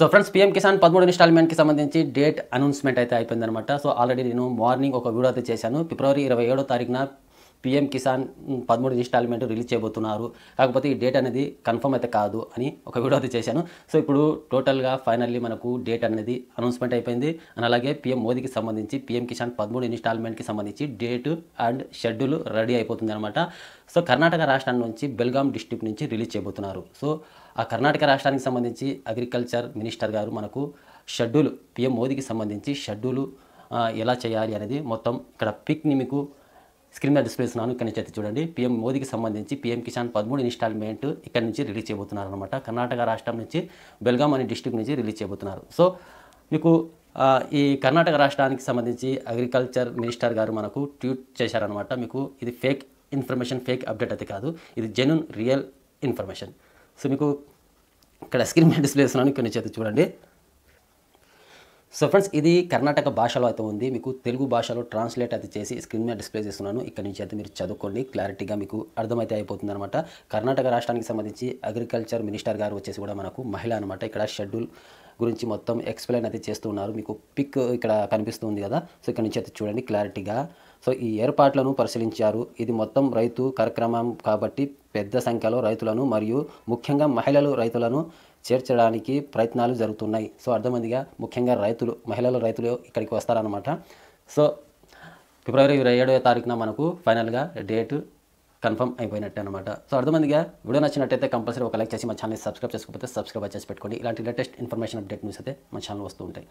so friends PM Kisan పదమూడు ఇన్స్టాల్మెంట్కి సంబంధించి date announcement అయితే అయిపోయిందనమాట సో ఆల్రెడీ నేను మార్నింగ్ ఒక వీడియో అయితే చేశాను ఫిబ్రవరి ఇరవై ఏడో తారీఖున పీఎం కిసాన్ పదమూడు ఇన్స్టాల్మెంట్ రిలీజ్ చేయబోతున్నారు కాకపోతే ఈ డేట్ అనేది కన్ఫర్మ్ అయితే కాదు అని ఒక వీడియో అయితే చేశాను సో ఇప్పుడు టోటల్గా ఫైనల్లీ మనకు డేట్ అనేది అనౌన్స్మెంట్ అయిపోయింది అండ్ అలాగే పీఎం మోదీకి సంబంధించి పీఎం కిసాన్ పదమూడు ఇన్స్టాల్మెంట్కి సంబంధించి డేట్ అండ్ షెడ్యూల్ రెడీ అయిపోతుంది అనమాట సో కర్ణాటక రాష్ట్రం నుంచి బెల్గాం డిస్టిక్ నుంచి రిలీజ్ చేయబోతున్నారు సో ఆ కర్ణాటక రాష్ట్రానికి సంబంధించి అగ్రికల్చర్ మినిస్టర్ గారు మనకు షెడ్యూల్ పిఎం మోదీకి సంబంధించి షెడ్యూలు ఎలా చేయాలి అనేది మొత్తం ఇక్కడ పిక్ని మీకు స్క్రీన్ మీద డిస్ప్లే ఇస్తున్నాను ఇక్కడ నుంచి అయితే చూడండి పీఎం మోదీకి సంబంధించి పీఎం కిసాన్ పదమూడు ఇన్స్టాల్మెంట్ ఇక్కడ నుంచి రిలీజ్ చేయబోతున్నారు అనమాట కర్ణాటక రాష్ట్రం నుంచి బెల్గాం అనే డిస్టిక్ నుంచి రిలీజ్ చేయబోతున్నారు సో మీకు ఈ కర్ణాటక రాష్ట్రానికి సంబంధించి అగ్రికల్చర్ మినిస్టర్ గారు మనకు ట్వీట్ చేశారనమాట మీకు ఇది ఫేక్ ఇన్ఫర్మేషన్ ఫేక్ అప్డేట్ అయితే కాదు ఇది జెన్యున్ రియల్ ఇన్ఫర్మేషన్ సో మీకు ఇక్కడ స్క్రీన్ మీద డిస్ప్లే చేస్తున్నాను ఇక్కడ నుంచి అయితే చూడండి సో ఫ్రెండ్స్ ఇది కర్ణాటక భాషలో అయితే ఉంది మీకు తెలుగు భాషలో ట్రాన్స్లేట్ అయితే చేసి స్క్రీన్ మీద డిస్ప్లే చేస్తున్నాను ఇక్కడ నుంచి అయితే మీరు చదువుకోండి క్లారిటీగా మీకు అర్థమైతే అయిపోతుంది అనమాట కర్ణాటక రాష్ట్రానికి సంబంధించి అగ్రికల్చర్ మినిస్టర్ గారు వచ్చేసి కూడా మనకు మహిళ అనమాట ఇక్కడ షెడ్యూల్ గురించి మొత్తం ఎక్స్ప్లెయిన్ అయితే చేస్తున్నారు మీకు పిక్ ఇక్కడ కనిపిస్తుంది కదా సో ఇక్కడ నుంచి అయితే చూడండి క్లారిటీగా సో ఈ ఏర్పాట్లను పరిశీలించారు ఇది మొత్తం రైతు కార్యక్రమం కాబట్టి పెద్ద సంఖ్యలో రైతులను మరియు ముఖ్యంగా మహిళలు రైతులను చేర్చడానికి ప్రయత్నాలు జరుగుతున్నాయి సో అర్థమైందిగా ముఖ్యంగా రైతులు మహిళలు రైతులు ఇక్కడికి వస్తారనమాట సో ఫిబ్రవరి ఇరవై ఏడవ తారీఖున మనకు ఫైనల్గా డేట్ కన్ఫర్మ్ అయిపోయినట్టు అనమాట సో అర్థమందిగా వీడియో నచ్చినట్టయితే కంపల్సరీ ఒక లైక్ చేసి మా ఛానల్ సబ్స్క్రైబ్ చేసుకోకపోతే సబ్స్క్రైబ్ చేసి పెట్టుకోండి ఇలాంటి లేటెస్ట్ ఇన్ఫర్మేషన్ అప్డేట్ న్యూస్ అయితే మా ఛానల్ వస్తూ ఉంటాయి